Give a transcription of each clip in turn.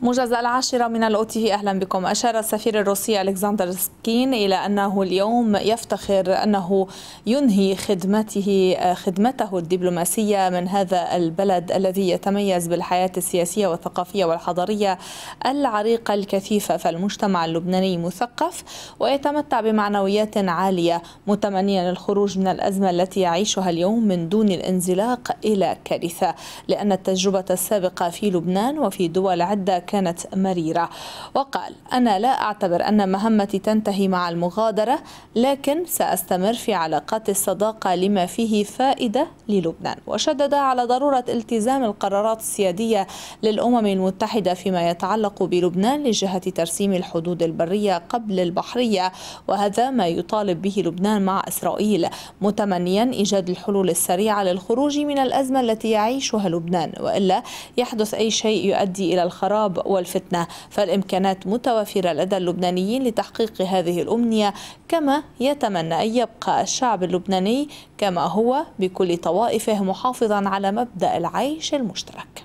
موجز العاشرة من في أهلا بكم أشار السفير الروسي ألكسندر سبكين إلى أنه اليوم يفتخر أنه ينهي خدمته خدمته الدبلوماسية من هذا البلد الذي يتميز بالحياة السياسية والثقافية والحضارية العريقة الكثيفة فالمجتمع اللبناني مثقف ويتمتع بمعنويات عالية متمنيا الخروج من الأزمة التي يعيشها اليوم من دون الانزلاق إلى كارثة لأن التجربة السابقة في لبنان وفي دول عدة كانت مريرة وقال أنا لا أعتبر أن مهمتي تنتهي مع المغادرة لكن سأستمر في علاقات الصداقة لما فيه فائدة للبنان وشدد على ضرورة التزام القرارات السيادية للأمم المتحدة فيما يتعلق بلبنان لجهة ترسيم الحدود البرية قبل البحرية وهذا ما يطالب به لبنان مع إسرائيل متمنيا إيجاد الحلول السريعة للخروج من الأزمة التي يعيشها لبنان وإلا يحدث أي شيء يؤدي إلى الخراب الحرب والفتنة فالإمكانات متوفرة لدى اللبنانيين لتحقيق هذه الأمنية كما يتمنى أن يبقى الشعب اللبناني كما هو بكل طوائفه محافظا على مبدأ العيش المشترك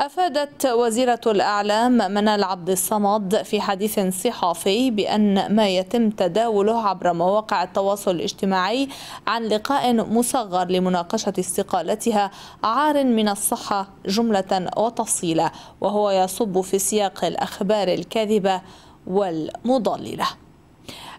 أفادت وزيرة الأعلام منال عبد الصمد في حديث صحفي بأن ما يتم تداوله عبر مواقع التواصل الاجتماعي عن لقاء مصغر لمناقشة استقالتها عار من الصحة جملة وتفصيلا وهو يصب في سياق الأخبار الكاذبة والمضللة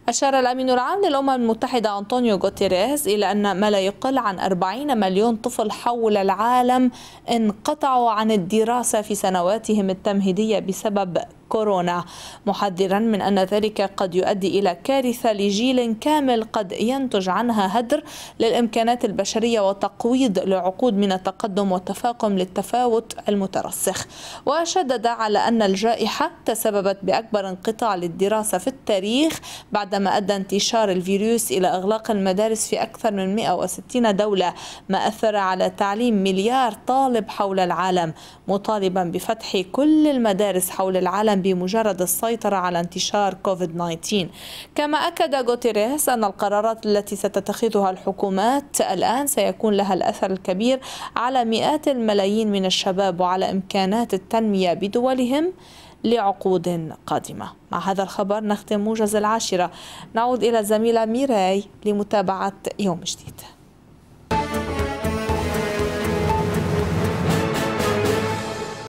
أشار الأمين العام للأمم المتحدة أنطونيو غوتيريز إلى أن ما لا يقل عن 40 مليون طفل حول العالم انقطعوا عن الدراسة في سنواتهم التمهيدية بسبب كورونا محذرا من أن ذلك قد يؤدي إلى كارثة لجيل كامل قد ينتج عنها هدر للإمكانات البشرية وتقويض لعقود من التقدم والتفاقم للتفاوت المترسخ وشدد على أن الجائحة تسببت بأكبر انقطاع للدراسة في التاريخ بعدما أدى انتشار الفيروس إلى إغلاق المدارس في أكثر من 160 دولة ما أثر على تعليم مليار طالب حول العالم مطالبا بفتح كل المدارس حول العالم بمجرد السيطرة على انتشار كوفيد-19 كما أكد غوتيريس أن القرارات التي ستتخذها الحكومات الآن سيكون لها الأثر الكبير على مئات الملايين من الشباب وعلى إمكانات التنمية بدولهم لعقود قادمة مع هذا الخبر نختم موجز العاشرة نعود إلى زميلة ميراي لمتابعة يوم جديد